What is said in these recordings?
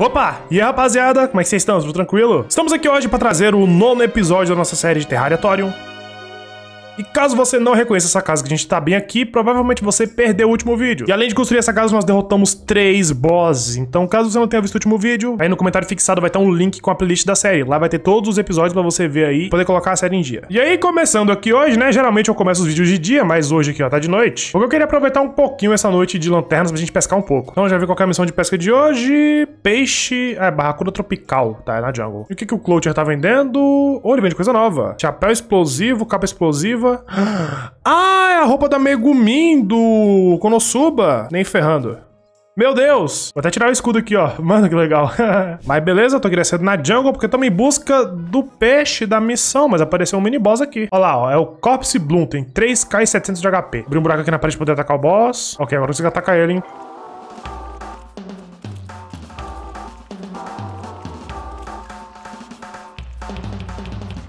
Opa! E aí, rapaziada, como é que vocês estão? Tudo tranquilo? Estamos aqui hoje para trazer o nono episódio da nossa série de Terraria Thorium, e caso você não reconheça essa casa que a gente tá bem aqui, provavelmente você perdeu o último vídeo. E além de construir essa casa, nós derrotamos três bosses. Então, caso você não tenha visto o último vídeo, aí no comentário fixado vai estar um link com a playlist da série. Lá vai ter todos os episódios pra você ver aí, poder colocar a série em dia. E aí, começando aqui hoje, né? Geralmente eu começo os vídeos de dia, mas hoje aqui, ó, tá de noite. Porque eu queria aproveitar um pouquinho essa noite de lanternas pra gente pescar um pouco. Então, já vi qual é a missão de pesca de hoje. Peixe... É, barracuda tropical, tá? É na jungle. E o que, que o Cloutier tá vendendo? Oh, ele vende coisa nova. Chapéu explosivo, capa explosiva, ah, é a roupa da Megumin do Konosuba. Nem ferrando. Meu Deus! Vou até tirar o escudo aqui, ó. Mano, que legal. mas beleza, tô crescendo na jungle porque estamos em busca do peixe da missão, mas apareceu um mini-boss aqui. Olha lá, ó. É o Corpse Bloom, tem 3k e 700 de HP. Abri um buraco aqui na parede pra poder atacar o boss. Ok, agora eu consigo atacar ele, hein.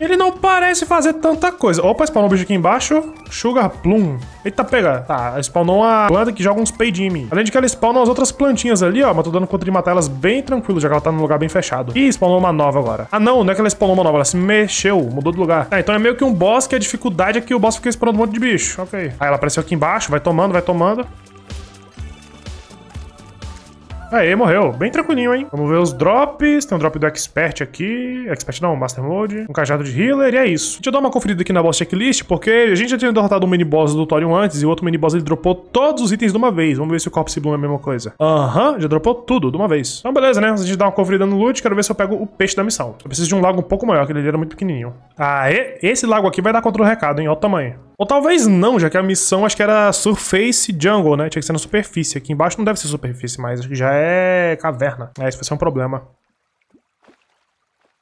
Ele não parece fazer tanta coisa. Opa, spawnou um bicho aqui embaixo. Sugar Plum. Eita, pega. Tá, spawnou uma planta que joga uns peidinhos em mim. Além de que ela spawnou as outras plantinhas ali, ó. Mas tô dando conta de matar elas bem tranquilo, já que ela tá num lugar bem fechado. Ih, spawnou uma nova agora. Ah, não, não é que ela spawnou uma nova. Ela se mexeu, mudou de lugar. Tá, então é meio que um boss que a dificuldade é que o boss fica spawnando um monte de bicho. Ok. Aí ela apareceu aqui embaixo, vai tomando, vai tomando. Aí, morreu. Bem tranquilinho, hein? Vamos ver os drops. Tem um drop do Expert aqui. Expert não, Master Mode. Um cajado de healer e é isso. Deixa eu dar uma conferida aqui na boss checklist, porque a gente já tinha derrotado um mini boss do Thorium antes e o outro mini boss ele dropou todos os itens de uma vez. Vamos ver se o Corpse Bloom é a mesma coisa. Aham, uhum, já dropou tudo de uma vez. Então, beleza, né? Antes de dar uma conferida no loot, quero ver se eu pego o peixe da missão. Eu preciso de um lago um pouco maior, que ele era muito pequenininho. Aê, esse lago aqui vai dar contra o recado, hein? Olha o tamanho. Ou talvez não, já que a missão acho que era Surface Jungle, né? Tinha que ser na superfície. Aqui embaixo não deve ser superfície, mas acho que já é é caverna. É, isso vai ser um problema.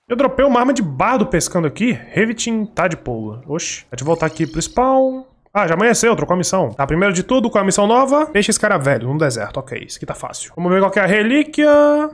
Eu dropei uma arma de bardo pescando aqui. Revitin Tadpole. Tá Oxi. É deixa eu voltar aqui pro spawn. Ah, já amanheceu, trocou a missão. Tá, primeiro de tudo, com a missão nova, deixa esse cara velho no deserto. Ok, isso aqui tá fácil. Vamos ver qual que é a relíquia.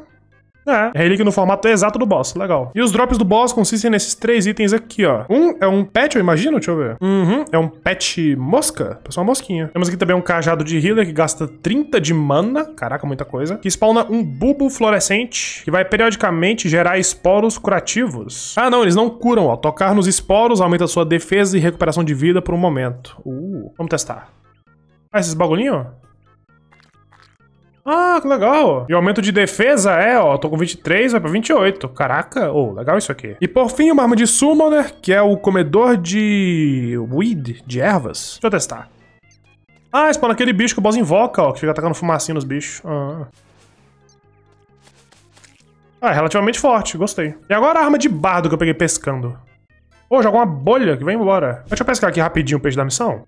É, relíquia no formato exato do boss. Legal. E os drops do boss consistem nesses três itens aqui, ó. Um é um pet, eu imagino, deixa eu ver. Uhum, é um pet mosca. Pessoal, é uma mosquinha. Temos aqui também um cajado de healer que gasta 30 de mana. Caraca, muita coisa. Que spawna um bubo fluorescente que vai periodicamente gerar esporos curativos. Ah, não, eles não curam, ó. Tocar nos esporos aumenta sua defesa e recuperação de vida por um momento. Uh, vamos testar. Ah, esses bagulhinhos? Ah, que legal. E o aumento de defesa é, ó, tô com 23, vai pra 28. Caraca, ô, oh, legal isso aqui. E por fim, uma arma de Summoner, que é o comedor de weed, de ervas. Deixa eu testar. Ah, spawna aquele bicho que o boss invoca, ó, que fica atacando fumacinha nos bichos. Ah. Ah, é relativamente forte, gostei. E agora a arma de bardo que eu peguei pescando. Pô, oh, joga uma bolha que vem embora. Deixa eu pescar aqui rapidinho o peixe da missão.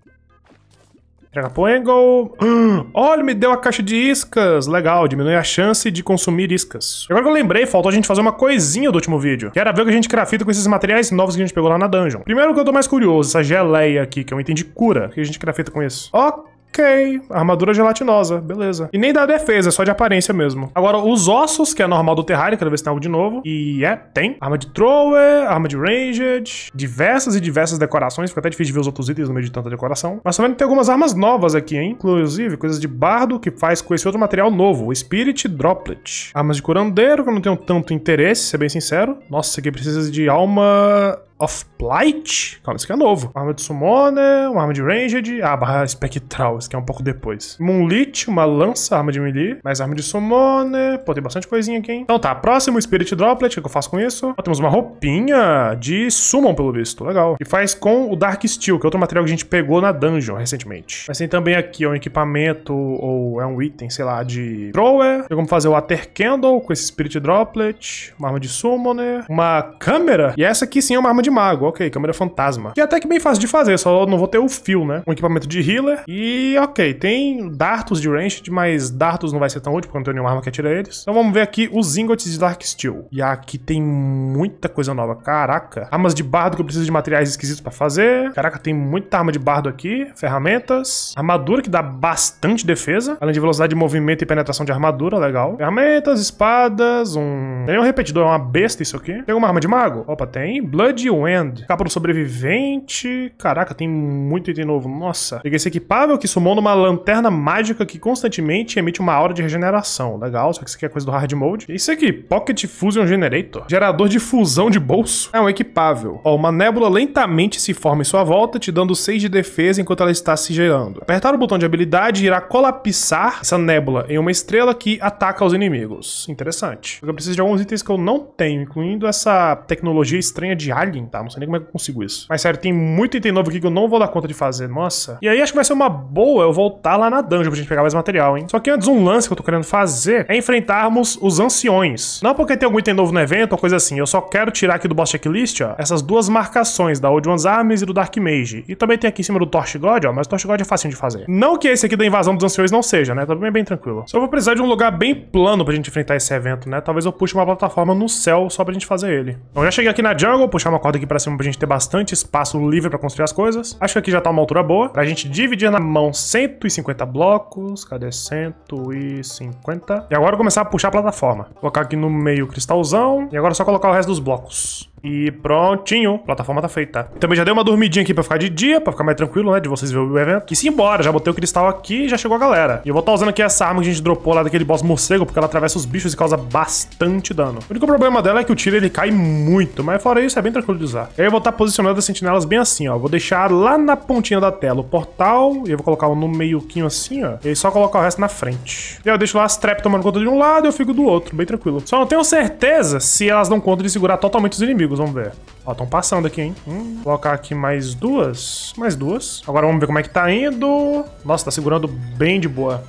Tracapoengo. Hum, é olha, me deu a caixa de iscas. Legal, diminui a chance de consumir iscas. Agora que eu lembrei, faltou a gente fazer uma coisinha do último vídeo. Que era ver o que a gente crafta com esses materiais novos que a gente pegou lá na dungeon. Primeiro que eu tô mais curioso, essa geleia aqui, que eu entendi cura. O que a gente crafta com isso? Ok. Ok, armadura gelatinosa, beleza. E nem dá defesa, é só de aparência mesmo. Agora, os ossos, que é normal do Terraria, quero ver se tem algo de novo. E é, tem. Arma de thrower, arma de ranged, diversas e diversas decorações. Fica até difícil de ver os outros itens no meio de tanta decoração. Mas também tem algumas armas novas aqui, hein? Inclusive, coisas de bardo que faz com esse outro material novo, o Spirit Droplet. Armas de curandeiro, que eu não tenho tanto interesse, ser bem sincero. Nossa, isso aqui precisa de alma of Plight. Calma, isso aqui é novo. Uma arma de Summoner, né? uma arma de Ranged. Ah, barra espectral, isso aqui é um pouco depois. Moonlit, uma lança, arma de melee. Mais arma de Summoner. Né? Pô, tem bastante coisinha aqui, hein? Então tá, próximo Spirit Droplet. O que, eu faço com isso? Ó, temos uma roupinha de Summon, pelo visto. Legal. E faz com o Dark Steel, que é outro material que a gente pegou na dungeon recentemente. Mas tem também aqui um equipamento ou é um item, sei lá, de Thrower. Tem como fazer o Water Candle com esse Spirit Droplet. Uma arma de Summoner. Né? Uma câmera. E essa aqui sim é uma arma de de mago, ok, câmera fantasma. Que é até que bem fácil de fazer, só não vou ter o fio, né? Um equipamento de healer. E ok, tem dartos de ranged, mas dartos não vai ser tão útil, porque não tenho nenhuma arma que atira eles. Então vamos ver aqui os ingots de Dark Steel. E aqui tem muita coisa nova. Caraca. Armas de bardo que eu preciso de materiais esquisitos pra fazer. Caraca, tem muita arma de bardo aqui. Ferramentas. Armadura que dá bastante defesa. Além de velocidade de movimento e penetração de armadura, legal. Ferramentas, espadas, um... Tem um repetidor, é uma besta isso aqui. Tem uma arma de mago? Opa, tem. Blood Steel End. Capa do sobrevivente. Caraca, tem muito item novo. Nossa. Peguei esse equipável que sumou uma lanterna mágica que constantemente emite uma aura de regeneração. Legal, só que isso aqui é coisa do hard mode. E isso aqui, Pocket Fusion Generator. Gerador de fusão de bolso. É um equipável. Ó, uma nébula lentamente se forma em sua volta, te dando 6 de defesa enquanto ela está se gerando. Apertar o botão de habilidade irá colapsar essa nébula em uma estrela que ataca os inimigos. Interessante. Eu preciso de alguns itens que eu não tenho, incluindo essa tecnologia estranha de alien aumentar. Não sei nem como é que eu consigo isso. Mas sério, tem muito item novo aqui que eu não vou dar conta de fazer. Nossa. E aí acho que vai ser uma boa eu voltar lá na dungeon pra gente pegar mais material, hein? Só que antes, um lance que eu tô querendo fazer é enfrentarmos os anciões. Não porque tem algum item novo no evento ou coisa assim. Eu só quero tirar aqui do boss checklist, ó, essas duas marcações da Old One's Arms e do Dark Mage. E também tem aqui em cima do Torch God, ó, mas o Torch God é fácil de fazer. Não que esse aqui da invasão dos anciões não seja, né? Também tá é bem tranquilo. Só vou precisar de um lugar bem plano pra gente enfrentar esse evento, né? Talvez eu puxe uma plataforma no céu só pra gente fazer ele. Então já cheguei aqui na jungle, puxar uma corda daqui pra cima pra gente ter bastante espaço livre pra construir as coisas. Acho que aqui já tá uma altura boa. Pra gente dividir na mão 150 blocos. Cadê 150? E agora começar a puxar a plataforma. Colocar aqui no meio o cristalzão. E agora é só colocar o resto dos blocos. E prontinho, a plataforma tá feita. Também já dei uma dormidinha aqui pra ficar de dia, pra ficar mais tranquilo, né? De vocês verem o evento. E se embora, já botei o cristal aqui e já chegou a galera. E eu vou estar tá usando aqui essa arma que a gente dropou lá daquele boss morcego, porque ela atravessa os bichos e causa bastante dano. O único problema dela é que o tiro ele cai muito, mas fora isso é bem tranquilo de usar. E aí eu vou estar tá posicionando as sentinelas bem assim, ó. Vou deixar lá na pontinha da tela o portal, e eu vou colocar um no meioquinho assim, ó. E aí só colocar o resto na frente. E aí eu deixo lá as trap tomando conta de um lado e eu fico do outro, bem tranquilo. Só não tenho certeza se elas dão conta de segurar totalmente os inimigos inimigos, vamos ver. Ó, estão passando aqui, hein? Hum, colocar aqui mais duas. Mais duas. Agora vamos ver como é que tá indo. Nossa, tá segurando bem de boa.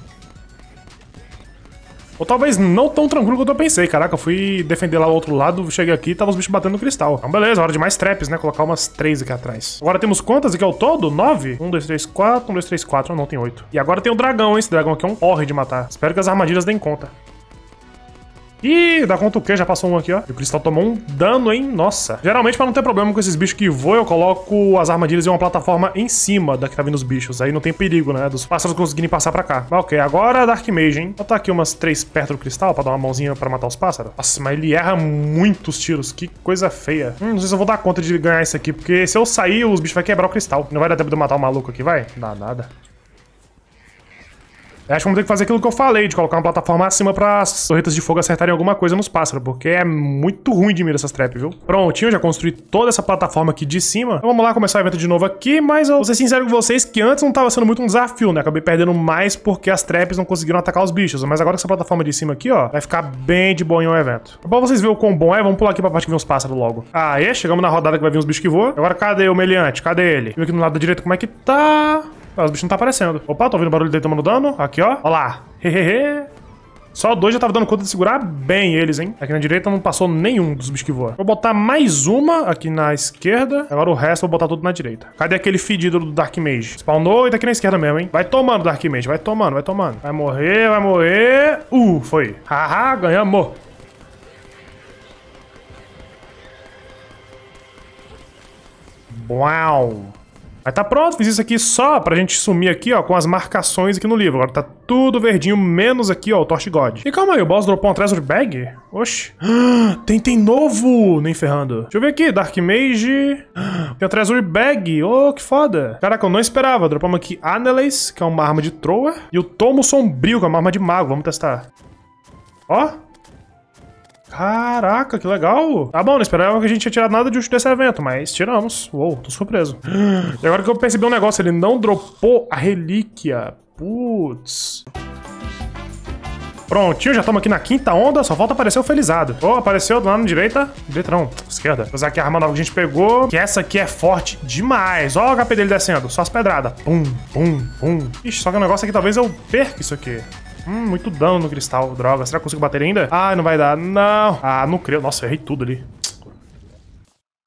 Ou talvez não tão tranquilo quanto eu pensei. Caraca, eu fui defender lá o outro lado, cheguei aqui e tava os bichos batendo no cristal. Então beleza, hora de mais traps, né? Colocar umas três aqui atrás. Agora temos quantas aqui ao todo? Nove? Um, dois, três, quatro. Um, dois, três, quatro. Ah, não, tem oito. E agora tem o dragão, hein? Esse dragão aqui é um horre de matar. Espero que as armadilhas deem conta. Ih, dá conta o quê? Já passou um aqui, ó. E o cristal tomou um dano, hein? Nossa. Geralmente, pra não ter problema com esses bichos que voam, eu coloco as armadilhas em uma plataforma em cima da que tá vindo os bichos. Aí não tem perigo, né? Dos pássaros conseguirem passar pra cá. Mas, ok, agora Dark Mage, hein? Botar aqui umas três perto do cristal pra dar uma mãozinha pra matar os pássaros. Nossa, mas ele erra muitos tiros. Que coisa feia. Hum, não sei se eu vou dar conta de ganhar isso aqui, porque se eu sair, os bichos vão quebrar o cristal. Não vai dar tempo de eu matar o maluco aqui, vai? Não dá nada. Acho que vamos ter que fazer aquilo que eu falei, de colocar uma plataforma acima para as torretas de fogo acertarem alguma coisa nos pássaros, porque é muito ruim de mira essas trap, viu? Prontinho, já construí toda essa plataforma aqui de cima. Então vamos lá começar o evento de novo aqui, mas eu vou ser sincero com vocês que antes não estava sendo muito um desafio, né? Acabei perdendo mais porque as traps não conseguiram atacar os bichos, mas agora com essa plataforma de cima aqui, ó, vai ficar bem de boa em um evento. É bom vocês verem o quão bom é, vamos pular aqui pra parte que vem os pássaros logo. Ah, e chegamos na rodada que vai vir uns bichos que voam. Agora cadê o meliante? Cadê ele? Viu aqui no lado direito como é que tá... Tá, os bichos não tá aparecendo. Opa, tô ouvindo o barulho dele tomando dano. Aqui, ó. Ó lá. Hehehe. Só dois já tava dando conta de segurar bem eles, hein? Aqui na direita não passou nenhum dos bichos que voa. Vou botar mais uma aqui na esquerda. Agora o resto vou botar tudo na direita. Cadê aquele fedido do Dark Mage? Spawnou e tá aqui na esquerda mesmo, hein? Vai tomando, Dark Mage. Vai tomando, vai tomando. Vai morrer, vai morrer. Uh, foi. Haha, ganhamos. Uau. Aí tá pronto, fiz isso aqui só pra gente sumir aqui, ó, com as marcações aqui no livro. Agora tá tudo verdinho, menos aqui, ó, o Torch God. E calma aí, o boss dropou um Treasure Bag? Oxi. Ah, tem, tem novo! Nem ferrando. Deixa eu ver aqui, Dark Mage. Ah, tem um Treasure Bag. Ô, oh, que foda. Caraca, eu não esperava. Dropamos aqui Annelise, que é uma arma de Troa. E o Tomo Sombrio, que é uma arma de mago. Vamos testar. Ó. Caraca, que legal. Tá bom, não esperava que a gente tinha tirado nada de útil desse evento, mas tiramos. Uou, tô surpreso. E agora que eu percebi um negócio, ele não dropou a relíquia. Putz. Prontinho, já estamos aqui na quinta onda, só falta aparecer o felizado. oh, apareceu do lado direita. Direita não, esquerda. Vou usar aqui a arma nova que a gente pegou, que essa aqui é forte demais. Ó o HP dele descendo, só as pedradas. Pum, pum, pum. Ixi, só que o negócio aqui é talvez eu perca isso aqui. Hum, muito dano no cristal, droga. Será que eu consigo bater ainda? Ah, não vai dar. Não. Ah, não creio. Nossa, errei tudo ali.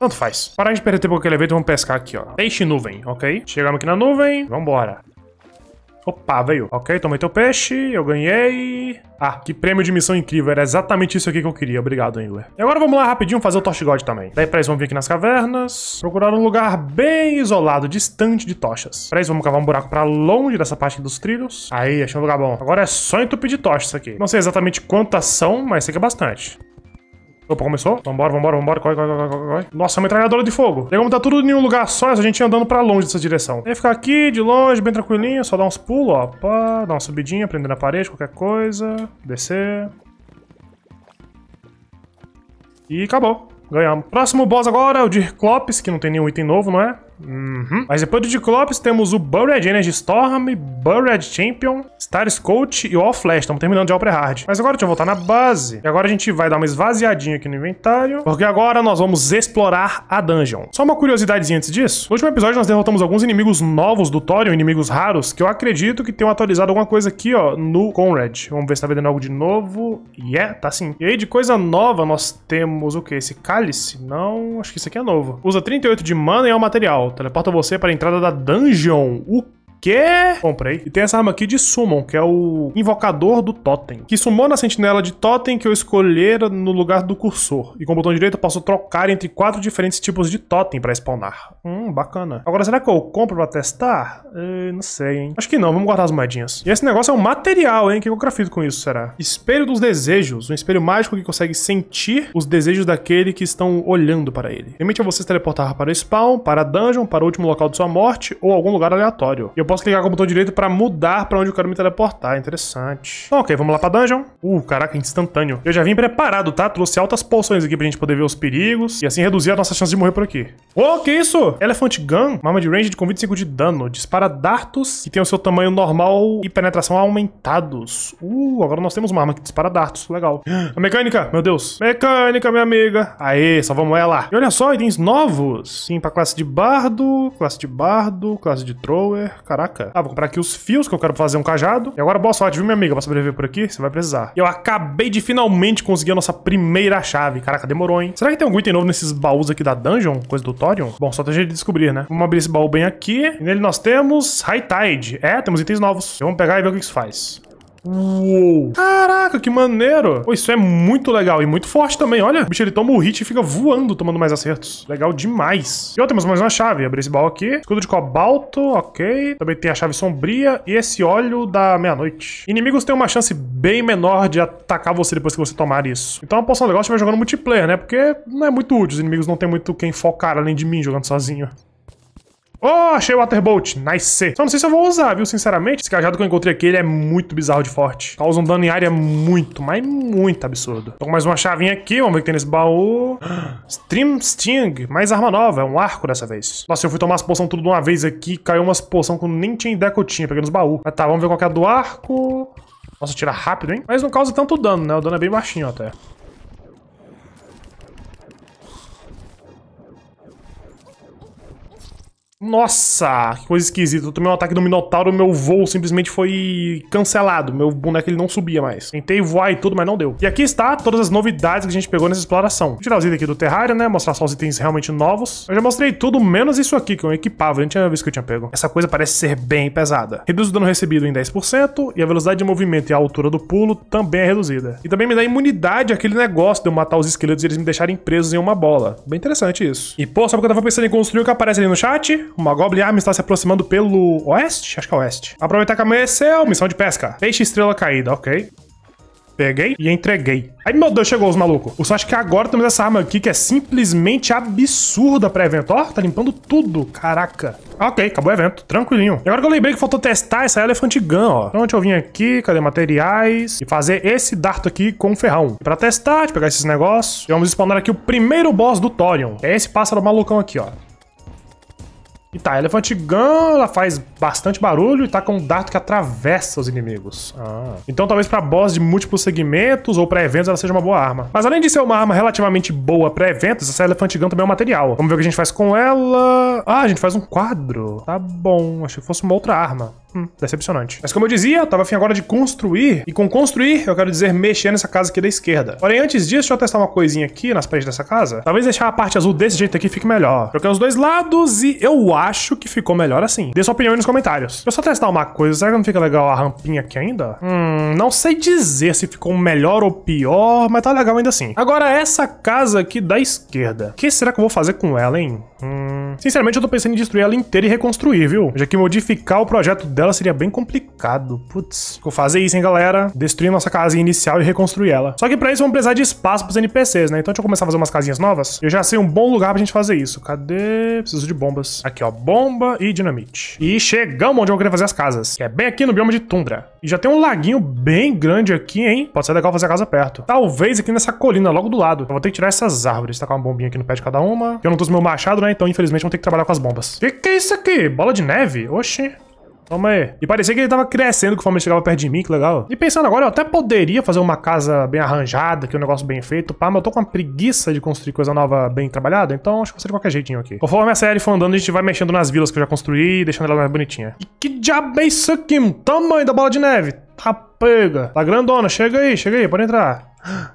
Tanto faz. Parar de perder tempo com aquele evento, vamos pescar aqui, ó. Peixe nuvem, ok? Chegamos aqui na nuvem, vambora. Opa, veio. Ok, tomei teu peixe, eu ganhei... Ah, que prêmio de missão incrível, era exatamente isso aqui que eu queria. Obrigado, Angler. E agora vamos lá rapidinho fazer o Tosh God também. Daí pra eles vão vir aqui nas cavernas, procurar um lugar bem isolado, distante de tochas. Pra eles vamos cavar um buraco pra longe dessa parte dos trilhos. Aí, achei um lugar bom. Agora é só entupir de tochas aqui. Não sei exatamente quantas são, mas sei que é bastante. Opa, começou? Vambora, vambora, vambora. Corre, corre, corre, corre, corre. Nossa, uma metralhadora de fogo. como tá tudo em um lugar só, a gente andando pra longe dessa direção. Aí ficar aqui, de longe, bem tranquilinho, só dar uns pulos, ó. Pá, dar uma subidinha, prender na parede, qualquer coisa. Descer. E acabou. Ganhamos. Próximo boss agora é o de Klops, que não tem nenhum item novo, não é? Uhum. Mas depois do Diclops temos o Buried Energy Storm, Buried Champion, Star Scout e o All Flash. Estamos terminando de Opera Hard. Mas agora deixa eu voltar na base. E agora a gente vai dar uma esvaziadinha aqui no inventário, porque agora nós vamos explorar a dungeon. Só uma curiosidadezinha antes disso. No último episódio nós derrotamos alguns inimigos novos do Thorium, inimigos raros, que eu acredito que tenham atualizado alguma coisa aqui, ó, no Conrad. Vamos ver se tá vendendo algo de novo. Yeah, tá sim. E aí de coisa nova nós temos o quê? Esse cálice? Não, acho que isso aqui é novo. Usa 38 de mana e é um material. Teleporta você para a entrada da dungeon. O quê? Comprei. E tem essa arma aqui de Summon, que é o Invocador do Totem. Que sumou na sentinela de Totem que eu escolhera no lugar do cursor. E com o botão direito eu posso trocar entre quatro diferentes tipos de Totem pra spawnar. Hum, bacana. Agora, será que eu compro pra testar? Eh, não sei, hein. Acho que não, vamos guardar as moedinhas. E esse negócio é um material, hein? O que eu grafito com isso, será? Espelho dos Desejos. Um espelho mágico que consegue sentir os desejos daquele que estão olhando para ele. Permite a se teleportar para o spawn, para dungeon, para o último local de sua morte ou algum lugar aleatório. E eu posso clicar com o botão direito pra mudar pra onde eu quero me teleportar. Interessante. ok, vamos lá pra dungeon. Uh, caraca, instantâneo. Eu já vim preparado, tá? Trouxe altas poções aqui pra gente poder ver os perigos e assim reduzir a nossa chance de morrer por aqui. Oh, que isso? Elephant Gun, uma arma de range de com 25 de dano. Dispara dartos que tem o seu tamanho normal e penetração aumentados. Uh, agora nós temos uma arma que dispara dartos. Legal. A mecânica, meu Deus. Mecânica, minha amiga. Aê, salvamos ela. E olha só, itens novos. Sim, pra classe de bardo, classe de bardo, classe de thrower. Caraca. Caraca. Ah, vou comprar aqui os fios que eu quero fazer um cajado. E agora boa sorte, viu, minha amiga, pra sobreviver por aqui. Você vai precisar. E eu acabei de finalmente conseguir a nossa primeira chave. Caraca, demorou, hein? Será que tem algum item novo nesses baús aqui da dungeon? Coisa do Thorion? Bom, só tem jeito de descobrir, né? Vamos abrir esse baú bem aqui. E nele nós temos High Tide. É, temos itens novos. Então, vamos pegar e ver o que isso faz. Uou! Caraca, que maneiro! Pô, isso é muito legal e muito forte também, olha. O bicho, ele toma o hit e fica voando, tomando mais acertos. Legal demais. E ó, temos mais uma chave. Abrir esse baú aqui. Escudo de cobalto, ok. Também tem a chave sombria e esse óleo da meia-noite. Inimigos têm uma chance bem menor de atacar você depois que você tomar isso. Então é uma poção legal se estiver jogando multiplayer, né? Porque não é muito útil. Os inimigos não tem muito quem focar além de mim jogando sozinho. Oh, achei o Waterbolt. Nice. Só não sei se eu vou usar, viu? Sinceramente, esse cajado que eu encontrei aqui, ele é muito bizarro de forte. Causa um dano em área muito, mas muito absurdo. Tô com mais uma chavinha aqui. Vamos ver o que tem nesse baú. Stream Sting. Mais arma nova. É um arco dessa vez. Nossa, eu fui tomar as poções tudo de uma vez aqui. Caiu umas poções que eu nem tinha ideia que eu tinha. Peguei nos baús. Mas tá, vamos ver qual que é a do arco. Nossa, tira rápido, hein? Mas não causa tanto dano, né? O dano é bem baixinho até. Nossa, que coisa esquisita. Eu tomei um ataque do Minotauro, meu voo simplesmente foi cancelado. Meu boneco ele não subia mais. Tentei voar e tudo, mas não deu. E aqui está todas as novidades que a gente pegou nessa exploração. Vou tirar os itens aqui do terrário, né? Mostrar só os itens realmente novos. Eu já mostrei tudo, menos isso aqui, que eu equipava. A gente tinha visto que eu tinha pego. Essa coisa parece ser bem pesada. Reduz o dano recebido em 10% e a velocidade de movimento e a altura do pulo também é reduzida. E também me dá imunidade aquele negócio de eu matar os esqueletos e eles me deixarem presos em uma bola. Bem interessante isso. E, pô, só porque eu tava pensando em construir o que aparece ali no chat? Uma Goblin Army está se aproximando pelo oeste? Acho que é oeste. Aproveitar que amanheceu. Missão de pesca. Peixe estrela caída, ok. Peguei e entreguei. Ai, meu Deus, chegou os malucos. eu só acho que agora temos essa arma aqui que é simplesmente absurda pra evento. Ó, tá limpando tudo. Caraca. Ok, acabou o evento. Tranquilinho. E agora que eu lembrei que faltou testar essa Elephant Gun, ó. Então, deixa eu vir aqui. Cadê materiais? E fazer esse dardo aqui com ferrão. E pra testar, de pegar esses negócios. E vamos spawnar aqui o primeiro boss do Thorion. É esse pássaro malucão aqui, ó. E tá, Elefante Gun, ela faz bastante barulho e tá com um dardo que atravessa os inimigos. Ah. Então talvez para boss de múltiplos segmentos ou para eventos ela seja uma boa arma. Mas além de ser uma arma relativamente boa para eventos, essa Elefante Gun também é um material. Vamos ver o que a gente faz com ela. Ah, a gente faz um quadro. Tá bom, achei que fosse uma outra arma. Hum, decepcionante. Mas como eu dizia, eu tava afim agora de construir. E com construir, eu quero dizer mexer nessa casa aqui da esquerda. Porém, antes disso, deixa eu testar uma coisinha aqui nas paredes dessa casa. Talvez deixar a parte azul desse jeito aqui fique melhor. Troquei os dois lados e eu acho que ficou melhor assim. Dê sua opinião aí nos comentários. Eu só testar uma coisa. Será que não fica legal a rampinha aqui ainda? Hum, não sei dizer se ficou melhor ou pior, mas tá legal ainda assim. Agora, essa casa aqui da esquerda. O que será que eu vou fazer com ela, hein? Hum... Sinceramente, eu tô pensando em destruir ela inteira e reconstruir, viu? Já que modificar o projeto dela seria bem complicado. Putz. Vou fazer isso, hein, galera? Destruir nossa casinha inicial e reconstruir ela. Só que pra isso vamos precisar de espaço pros NPCs, né? Então deixa eu começar a fazer umas casinhas novas. Eu já sei um bom lugar pra gente fazer isso. Cadê? Preciso de bombas. Aqui, ó. Bomba e dinamite. E chegamos onde eu vou querer fazer as casas. Que é bem aqui no bioma de tundra. E já tem um laguinho bem grande aqui, hein? Pode ser legal fazer a casa perto. Talvez aqui nessa colina, logo do lado. Eu vou ter que tirar essas árvores. Tacar uma bombinha aqui no pé de cada uma. Eu não tô meu machado, né? então infelizmente vão ter que trabalhar com as bombas. Que que é isso aqui? Bola de neve? Oxi. Toma aí. E parecia que ele tava crescendo conforme ele chegava perto de mim, que legal. E pensando agora, eu até poderia fazer uma casa bem arranjada, que é um negócio bem feito, pá, mas eu tô com uma preguiça de construir coisa nova bem trabalhada, então acho que vou ser de qualquer jeitinho aqui. Conforme a série for andando, a gente vai mexendo nas vilas que eu já construí, deixando ela mais bonitinha. E que diabo é isso aqui? tamanho da bola de neve? Tá pega. Tá grandona, chega aí, chega aí, pode entrar.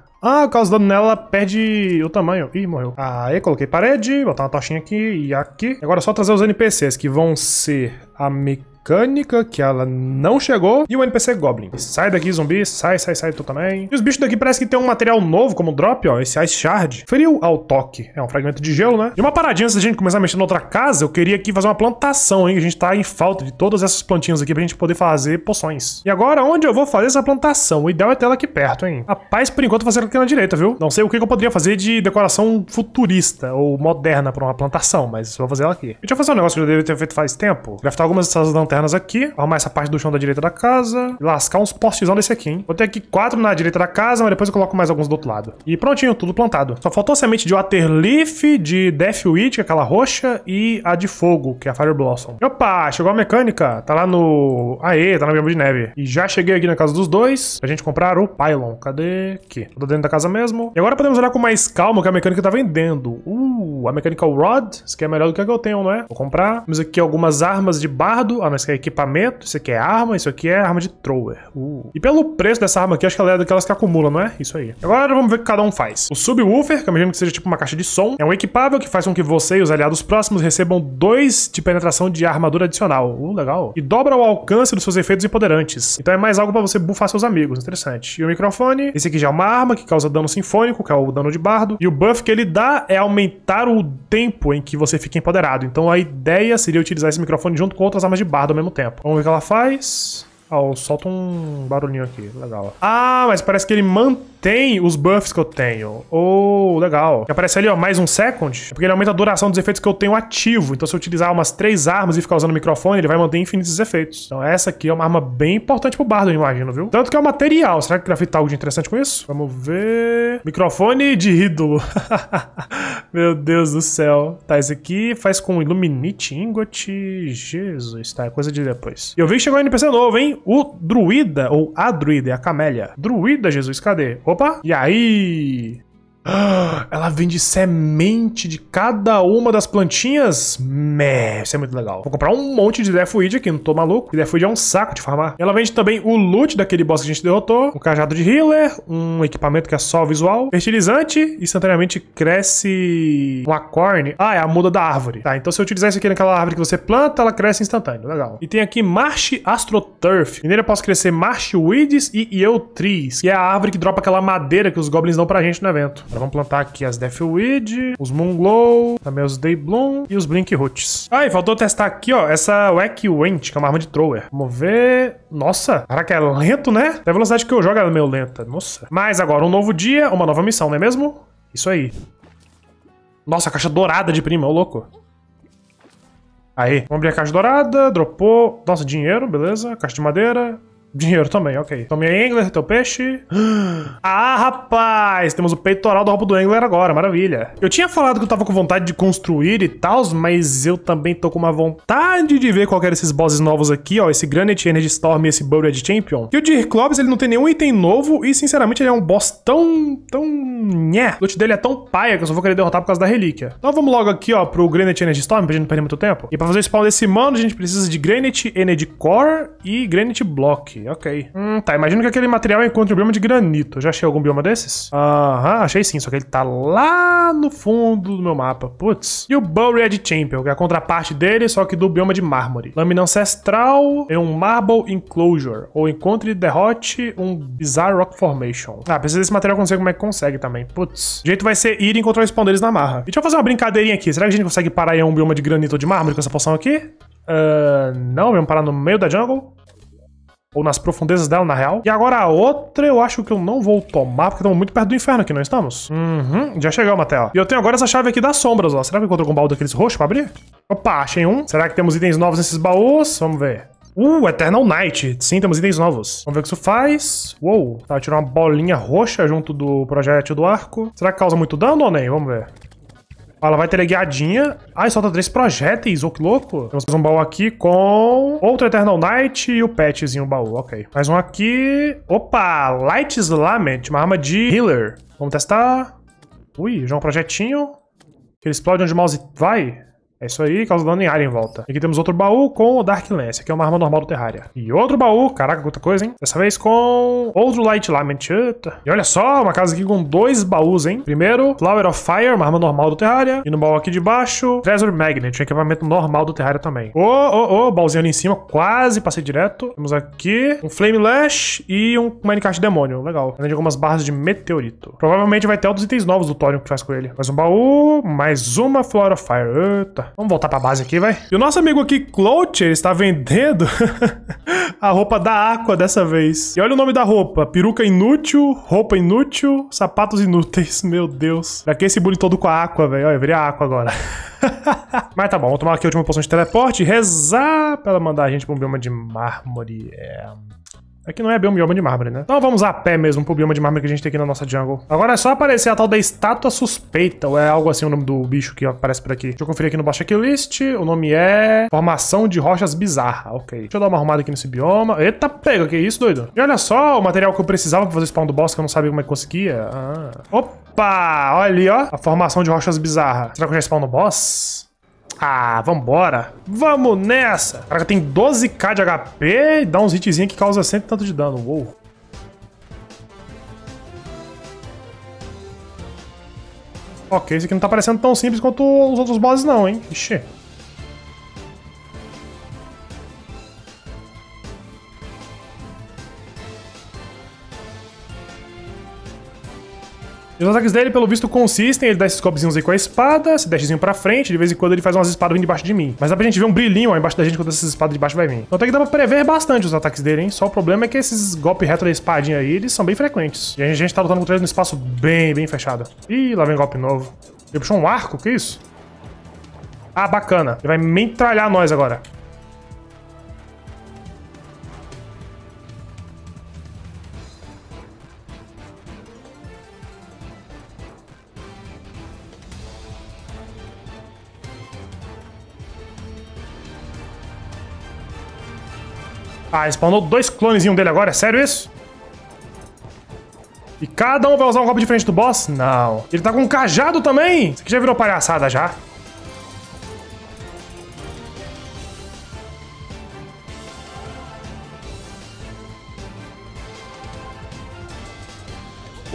Ah, o caos dano nela, perde o tamanho. Ih, morreu. Aí, coloquei parede, botar uma tochinha aqui e aqui. Agora é só trazer os NPCs, que vão ser a mecânica mecânica, que ela não chegou, e o NPC Goblin. Sai daqui, zumbi, sai, sai, sai, tu também. E os bichos daqui parece que tem um material novo, como drop, ó, esse Ice Shard. Frio ao toque. É um fragmento de gelo, né? E uma paradinha antes da gente começar a mexer na outra casa, eu queria aqui fazer uma plantação, hein? A gente tá em falta de todas essas plantinhas aqui pra gente poder fazer poções. E agora, onde eu vou fazer essa plantação? O ideal é ter ela aqui perto, hein? Rapaz, por enquanto, fazer aqui na direita, viu? Não sei o que eu poderia fazer de decoração futurista ou moderna pra uma plantação, mas vou fazer ela aqui. Deixa eu fazer um negócio que eu devia ter feito faz tempo. Craftar algumas dessas lanternas lanternas aqui. Arrumar essa parte do chão da direita da casa. Lascar uns postezão desse aqui, hein? Vou ter aqui quatro na direita da casa, mas depois eu coloco mais alguns do outro lado. E prontinho, tudo plantado. Só faltou a semente de Waterleaf, de Deathwitch, que é aquela roxa, e a de fogo, que é a Fire Blossom. Opa, chegou a mecânica. Tá lá no... Aê, tá na Biombo de Neve. E já cheguei aqui na casa dos dois pra gente comprar o Pylon. Cadê? Aqui. Tô dentro da casa mesmo. E agora podemos olhar com mais calma o que a mecânica tá vendendo. Uh! o, a Mechanical Rod. Isso aqui é melhor do que a que eu tenho, não é? Vou comprar. Temos aqui algumas armas de bardo. Ah, mas isso aqui é equipamento. Isso aqui é arma. Isso aqui é arma de thrower. Uh. E pelo preço dessa arma aqui, acho que ela é daquelas que acumula, não é? Isso aí. Agora vamos ver o que cada um faz. O subwoofer, que eu imagino que seja tipo uma caixa de som, é um equipável que faz com que você e os aliados próximos recebam dois de penetração de armadura adicional. Uh, legal. E dobra o alcance dos seus efeitos empoderantes. Então é mais algo para você bufar seus amigos. Interessante. E o microfone, esse aqui já é uma arma que causa dano sinfônico, que é o dano de bardo. E o buff que ele dá é aumentar aumentar o tempo em que você fica empoderado. Então a ideia seria utilizar esse microfone junto com outras armas de bardo ao mesmo tempo. Vamos ver o que ela faz. Ó, ah, oh, solta um barulhinho aqui, legal. Ah, mas parece que ele mantém tem os buffs que eu tenho. Oh, legal. E aparece ali, ó, mais um second. Porque ele aumenta a duração dos efeitos que eu tenho ativo. Então, se eu utilizar umas três armas e ficar usando o microfone, ele vai manter infinitos efeitos. Então, essa aqui é uma arma bem importante pro bardo, eu imagino, viu? Tanto que é um material. Será que grafita tá algo de interessante com isso? Vamos ver... Microfone de ídolo. Meu Deus do céu. Tá, esse aqui faz com Illuminite Ingot. Jesus, tá. É coisa de depois. E eu vi que chegou um NPC novo, hein? O Druida, ou a Druida, é a Camélia. Druida, Jesus, cadê? Opa! E aí? Ela vende semente de cada uma das plantinhas? Meh, isso é muito legal. Vou comprar um monte de Deathweed aqui, não tô maluco. Deathweed é um saco de farmar. Ela vende também o loot daquele boss que a gente derrotou, um cajado de healer, um equipamento que é só visual, fertilizante, instantaneamente cresce uma corne. Ah, é a muda da árvore. Tá, então se eu utilizar isso aqui naquela árvore que você planta, ela cresce instantâneo. Legal. E tem aqui Marsh Astroturf. E nele eu posso crescer Marsh Weeds e Yew Trees, que é a árvore que dropa aquela madeira que os goblins dão pra gente no evento. Agora vamos plantar aqui as Deathweed, os Moonglow, também os Daybloom e os Blink Roots. Ah, e faltou testar aqui, ó, essa Wack Wench, que é uma arma de Thrower. Vamos ver... Nossa, caraca, é lento, né? Até a velocidade que eu jogo é meio lenta, nossa. Mas agora, um novo dia, uma nova missão, não é mesmo? Isso aí. Nossa, a caixa dourada de prima, ô louco. Aí, vamos abrir a caixa dourada, dropou. Nossa, dinheiro, beleza. Caixa de madeira. Dinheiro também, ok. Então minha Engler, teu peixe. Ah, rapaz! Temos o peitoral do roubo do Engler agora, maravilha. Eu tinha falado que eu tava com vontade de construir e tal, mas eu também tô com uma vontade de ver qual era esses bosses novos aqui, ó. Esse Granite Energy Storm e esse Buried Champion. E o Dirklops, ele não tem nenhum item novo e, sinceramente, ele é um boss tão... tão... nhé. O loot dele é tão paia que eu só vou querer derrotar por causa da relíquia. Então vamos logo aqui, ó, pro Granite Energy Storm, pra gente não perder muito tempo. E pra fazer o spawn desse mano, a gente precisa de Granite Energy Core e Granite Block aqui, ok. Hum, tá, imagino que aquele material encontre o bioma de granito. Já achei algum bioma desses? Aham, achei sim, só que ele tá lá no fundo do meu mapa. Putz. E o Buried Champion, que é a contraparte dele, só que do bioma de mármore. Lâmina ancestral é um Marble Enclosure, ou encontre e derrote um Bizarre Rock Formation. Ah, precisa desse material, eu não sei como é que consegue também. Putz. O jeito vai ser ir e encontrar os spawners na marra. E deixa eu fazer uma brincadeirinha aqui. Será que a gente consegue parar em um bioma de granito ou de mármore com essa poção aqui? Uh, não, vamos parar no meio da jungle. Ou nas profundezas dela, na real. E agora a outra eu acho que eu não vou tomar, porque estamos muito perto do inferno aqui, não estamos? Uhum, já chegamos até, ó. E eu tenho agora essa chave aqui das sombras, ó. Será que eu encontro algum baú daqueles roxos pra abrir? Opa, achei um. Será que temos itens novos nesses baús? Vamos ver. Uh, Eternal Knight. Sim, temos itens novos. Vamos ver o que isso faz. Uou, tá, tirou uma bolinha roxa junto do projétil do arco. Será que causa muito dano ou nem? Vamos ver. Ela vai teleguiadinha. Ai, solta três projéteis, ô oh, que louco. Temos um baú aqui com outro Eternal Knight e o petzinho, o baú, ok. Mais um aqui. Opa, Light Slamet, uma arma de healer. Vamos testar. Ui, já um projetinho. Ele explode onde o mouse vai. É isso aí, causa dano em área em volta. Aqui temos outro baú com o Dark Lance, que é uma arma normal do Terraria. E outro baú, caraca, quanta coisa, hein? Dessa vez com outro Light Lament. E olha só, uma casa aqui com dois baús, hein? Primeiro, Flower of Fire, uma arma normal do Terraria. E no baú aqui de baixo, Treasure Magnet, um equipamento normal do Terraria também. Ô, ô, ô, baúzinho ali em cima, quase passei direto. Temos aqui um Flame Lash e um Minecraft Demônio, legal. Além de algumas barras de meteorito. Provavelmente vai ter outros itens novos do Thorium que faz com ele. Mais um baú, mais uma Flower of Fire, eita. Vamos voltar pra base aqui, vai. E o nosso amigo aqui, Clocher, está vendendo a roupa da Aqua dessa vez. E olha o nome da roupa. Peruca inútil, roupa inútil, sapatos inúteis. Meu Deus. Pra que esse bullying todo com a Aqua, velho? Olha, virei a Aqua agora. Mas tá bom, vou tomar aqui a última poção de teleporte. Rezar pra ela mandar a gente pra um bioma de mármore. É... É que não é bem um bioma de mármore, né? Então vamos a pé mesmo pro bioma de mármore que a gente tem aqui na nossa jungle. Agora é só aparecer a tal da estátua suspeita, ou é algo assim o nome do bicho que aparece por aqui. Deixa eu conferir aqui no baixo checklist. O nome é... Formação de rochas bizarra, ok. Deixa eu dar uma arrumada aqui nesse bioma. Eita, pega, que isso, doido? E olha só o material que eu precisava pra fazer o spawn do boss, que eu não sabia como é que conseguia. Ah. Opa, olha ali, ó. A formação de rochas bizarra. Será que eu já spawn no boss? Ah, vambora. Vamos nessa. Caraca, tem 12k de HP e dá uns hitzinhos que causa sempre tanto de dano. Uou. Ok, esse aqui não tá parecendo tão simples quanto os outros bosses não, hein? Ixi. E os ataques dele, pelo visto, consistem, ele dá esses cobezinhos aí com a espada, esse dashzinho pra frente, de vez em quando ele faz umas espadas vindo debaixo de mim. Mas dá pra gente ver um brilhinho ó, embaixo da gente quando essas espadas de baixo vai vir. Então até que dá pra prever bastante os ataques dele, hein? Só o problema é que esses golpes reto da espadinha aí, eles são bem frequentes. E a gente tá lutando contra eles num espaço bem, bem fechado. Ih, lá vem um golpe novo. Ele puxou um arco, que isso? Ah, bacana. Ele vai mentralhar nós agora. Ah, spawnou dois clones em um dele agora, é sério isso? E cada um vai usar um golpe diferente do boss? Não. Ele tá com um cajado também? Isso aqui já virou palhaçada já.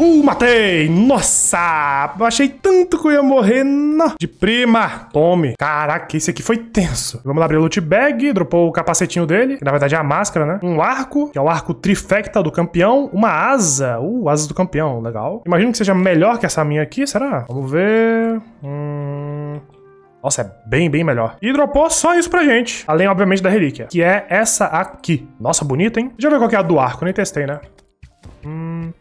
Uh, matei! Nossa! Achei tanto que eu ia morrer. Não. De prima. Tome. Caraca, esse aqui foi tenso. Vamos lá abrir o loot bag. Dropou o capacetinho dele, que na verdade é a máscara, né? Um arco, que é o arco trifecta do campeão. Uma asa. Uh, asa do campeão. Legal. Imagino que seja melhor que essa minha aqui, será? Vamos ver... Hum... Nossa, é bem, bem melhor. E dropou só isso pra gente. Além, obviamente, da relíquia, que é essa aqui. Nossa, bonita, hein? Deixa eu ver qual que é a do arco. Nem testei, né? Hum.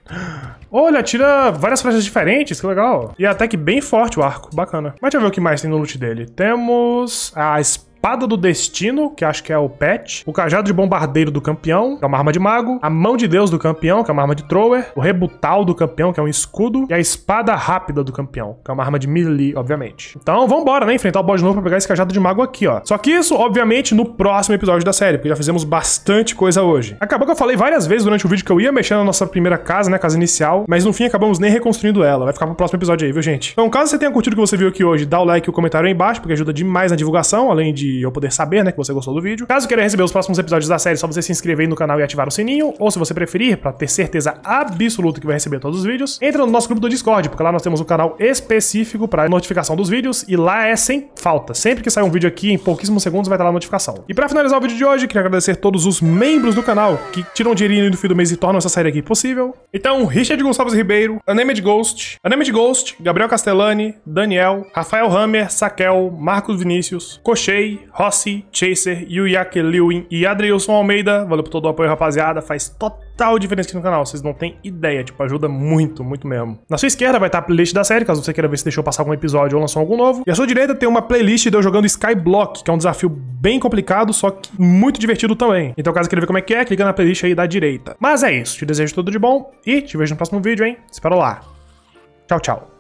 Olha, tira várias flechas diferentes, que legal. E até que bem forte o arco, bacana. Mas deixa eu ver o que mais tem no loot dele. Temos a espada espada do destino, que acho que é o pet, o cajado de bombardeiro do campeão, que é uma arma de mago, a mão de deus do campeão, que é uma arma de thrower, o rebutal do campeão, que é um escudo, e a espada rápida do campeão, que é uma arma de melee, obviamente. Então, vambora, né? Enfrentar o boss de novo pra pegar esse cajado de mago aqui, ó. Só que isso, obviamente, no próximo episódio da série, porque já fizemos bastante coisa hoje. Acabou que eu falei várias vezes durante o vídeo que eu ia mexer na nossa primeira casa, né? Casa inicial, mas no fim acabamos nem reconstruindo ela. Vai ficar pro próximo episódio aí, viu, gente? Então, caso você tenha curtido o que você viu aqui hoje, dá o like e o comentário aí embaixo, porque ajuda demais na divulgação, além de eu poder saber, né, que você gostou do vídeo. Caso queira receber os próximos episódios da série, é só você se inscrever aí no canal e ativar o sininho, ou se você preferir, para ter certeza absoluta que vai receber todos os vídeos, entra no nosso grupo do Discord, porque lá nós temos um canal específico para notificação dos vídeos e lá é sem falta. Sempre que sair um vídeo aqui, em pouquíssimos segundos vai estar lá a notificação. E para finalizar o vídeo de hoje, queria agradecer todos os membros do canal que tiram dinheirinho do fim do mês e tornam essa série aqui possível. Então, Richard Gonçalves Ribeiro, Anamed Ghost, Anamed Ghost, Gabriel Castellani, Daniel, Rafael Hammer, Saquel, Marcos Vinícius, Cochei, Rossi, Chaser, Yuyaki Lewin e Adrielson Almeida. Valeu por todo o apoio, rapaziada. Faz total diferença aqui no canal, vocês não têm ideia. Tipo, ajuda muito, muito mesmo. Na sua esquerda vai estar a playlist da série, caso você queira ver se deixou passar algum episódio ou lançou algum novo. E à sua direita tem uma playlist de eu jogando Skyblock, que é um desafio bem complicado, só que muito divertido também. Então caso queira ver como é que é, clica na playlist aí da direita. Mas é isso, te desejo tudo de bom e te vejo no próximo vídeo, hein? Espero lá. Tchau, tchau.